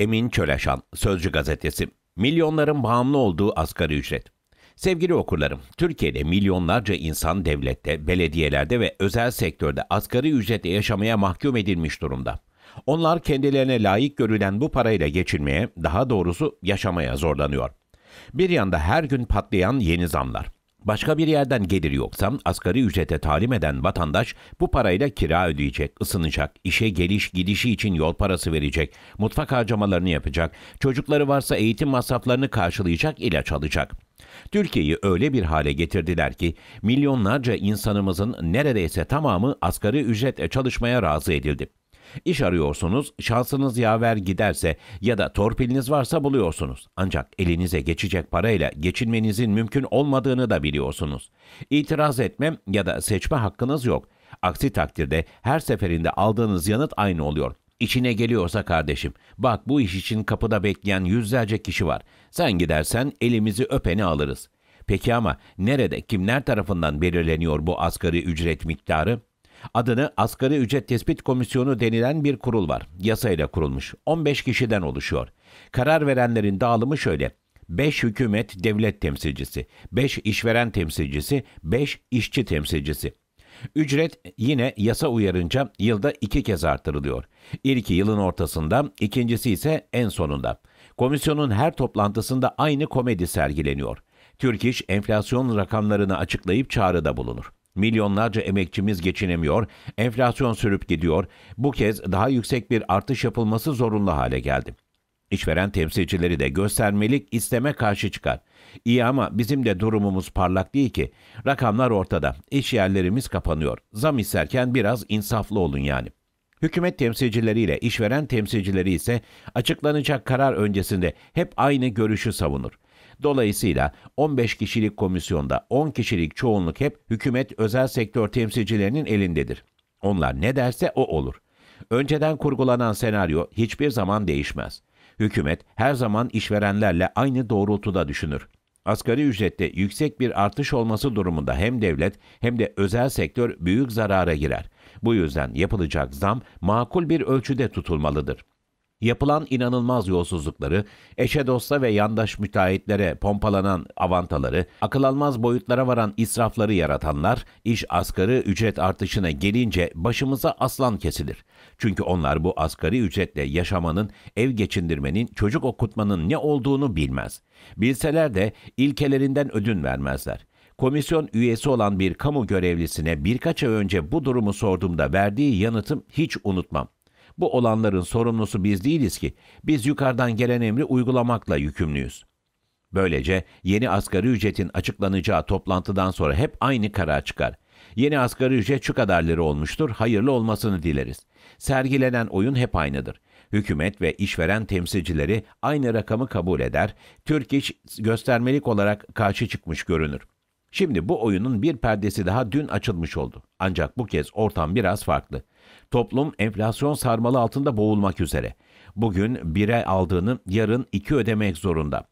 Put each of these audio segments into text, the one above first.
Emin Çöleşan, Sözcü Gazetesi. Milyonların bağımlı olduğu asgari ücret. Sevgili okurlarım, Türkiye'de milyonlarca insan devlette, belediyelerde ve özel sektörde asgari ücretle yaşamaya mahkum edilmiş durumda. Onlar kendilerine layık görülen bu parayla geçinmeye, daha doğrusu yaşamaya zorlanıyor. Bir yanda her gün patlayan yeni zamlar, Başka bir yerden gelir yoksa asgari ücrete talim eden vatandaş bu parayla kira ödeyecek, ısınacak, işe geliş gidişi için yol parası verecek, mutfak harcamalarını yapacak, çocukları varsa eğitim masraflarını karşılayacak, ilaç alacak. Türkiye'yi öyle bir hale getirdiler ki milyonlarca insanımızın neredeyse tamamı asgari ücretle çalışmaya razı edildi. İş arıyorsunuz, şansınız yaver giderse ya da torpiliniz varsa buluyorsunuz. Ancak elinize geçecek parayla geçinmenizin mümkün olmadığını da biliyorsunuz. İtiraz etmem ya da seçme hakkınız yok. Aksi takdirde her seferinde aldığınız yanıt aynı oluyor. İçine geliyorsa kardeşim, bak bu iş için kapıda bekleyen yüzlerce kişi var. Sen gidersen elimizi öpeni alırız. Peki ama nerede, kimler tarafından belirleniyor bu asgari ücret miktarı? Adını Asgari Ücret Tespit Komisyonu denilen bir kurul var. Yasayla kurulmuş. 15 kişiden oluşuyor. Karar verenlerin dağılımı şöyle. 5 hükümet devlet temsilcisi, 5 işveren temsilcisi, 5 işçi temsilcisi. Ücret yine yasa uyarınca yılda iki kez artırılıyor. İlki yılın ortasında, ikincisi ise en sonunda. Komisyonun her toplantısında aynı komedi sergileniyor. Türk İş enflasyon rakamlarını açıklayıp çağrıda bulunur. Milyonlarca emekçimiz geçinemiyor, enflasyon sürüp gidiyor, bu kez daha yüksek bir artış yapılması zorunlu hale geldi. İşveren temsilcileri de göstermelik isteme karşı çıkar. İyi ama bizim de durumumuz parlak değil ki. Rakamlar ortada, iş yerlerimiz kapanıyor. Zam isterken biraz insaflı olun yani. Hükümet temsilcileriyle işveren temsilcileri ise açıklanacak karar öncesinde hep aynı görüşü savunur. Dolayısıyla 15 kişilik komisyonda 10 kişilik çoğunluk hep hükümet özel sektör temsilcilerinin elindedir. Onlar ne derse o olur. Önceden kurgulanan senaryo hiçbir zaman değişmez. Hükümet her zaman işverenlerle aynı doğrultuda düşünür. Asgari ücrette yüksek bir artış olması durumunda hem devlet hem de özel sektör büyük zarara girer. Bu yüzden yapılacak zam makul bir ölçüde tutulmalıdır. Yapılan inanılmaz yolsuzlukları, eşe dosta ve yandaş müteahhitlere pompalanan avantaları, akıl almaz boyutlara varan israfları yaratanlar, iş asgari ücret artışına gelince başımıza aslan kesilir. Çünkü onlar bu asgari ücretle yaşamanın, ev geçindirmenin, çocuk okutmanın ne olduğunu bilmez. Bilseler de ilkelerinden ödün vermezler. Komisyon üyesi olan bir kamu görevlisine birkaç ay önce bu durumu sorduğumda verdiği yanıtım hiç unutmam. Bu olanların sorumlusu biz değiliz ki. Biz yukarıdan gelen emri uygulamakla yükümlüyüz. Böylece yeni asgari ücretin açıklanacağı toplantıdan sonra hep aynı karar çıkar. Yeni asgari ücret şu kadarları olmuştur, hayırlı olmasını dileriz. Sergilenen oyun hep aynıdır. Hükümet ve işveren temsilcileri aynı rakamı kabul eder, Türk iş göstermelik olarak karşı çıkmış görünür. Şimdi bu oyunun bir perdesi daha dün açılmış oldu. Ancak bu kez ortam biraz farklı. Toplum enflasyon sarmalı altında boğulmak üzere. Bugün bire aldığını yarın iki ödemek zorunda.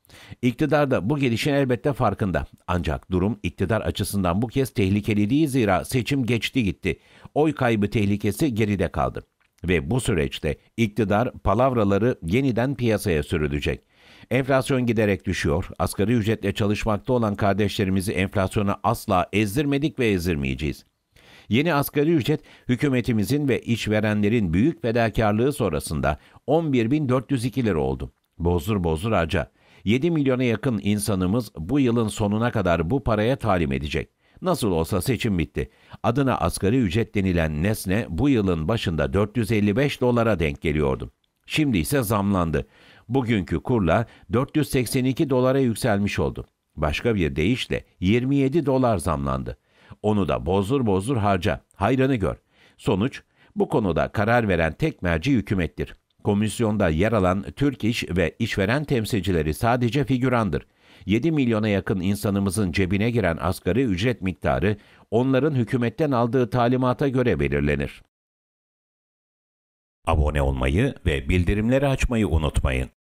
İktidar da bu gelişin elbette farkında. Ancak durum iktidar açısından bu kez tehlikeli değil zira seçim geçti gitti. Oy kaybı tehlikesi geride kaldı. Ve bu süreçte iktidar palavraları yeniden piyasaya sürülecek. Enflasyon giderek düşüyor. Asgari ücretle çalışmakta olan kardeşlerimizi enflasyona asla ezdirmedik ve ezdirmeyeceğiz. Yeni asgari ücret hükümetimizin ve işverenlerin büyük fedakarlığı sonrasında 11.402 lira oldu. Bozdur bozdur harca. 7 milyona yakın insanımız bu yılın sonuna kadar bu paraya talim edecek. Nasıl olsa seçim bitti. Adına asgari ücret denilen nesne bu yılın başında 455 dolara denk geliyordu. Şimdi ise zamlandı bugünkü kurla 482 dolara yükselmiş oldu. Başka bir deyişle 27 dolar zamlandı. Onu da bozur bozur harca, hayranı gör. Sonuç, bu konuda karar veren tek merci hükümettir. Komisyonda yer alan Türk iş ve işveren temsilcileri sadece figürandır. 7 milyona yakın insanımızın cebine giren asgari ücret miktarı onların hükümetten aldığı talimata göre belirlenir. Abone olmayı ve bildirimleri açmayı unutmayın.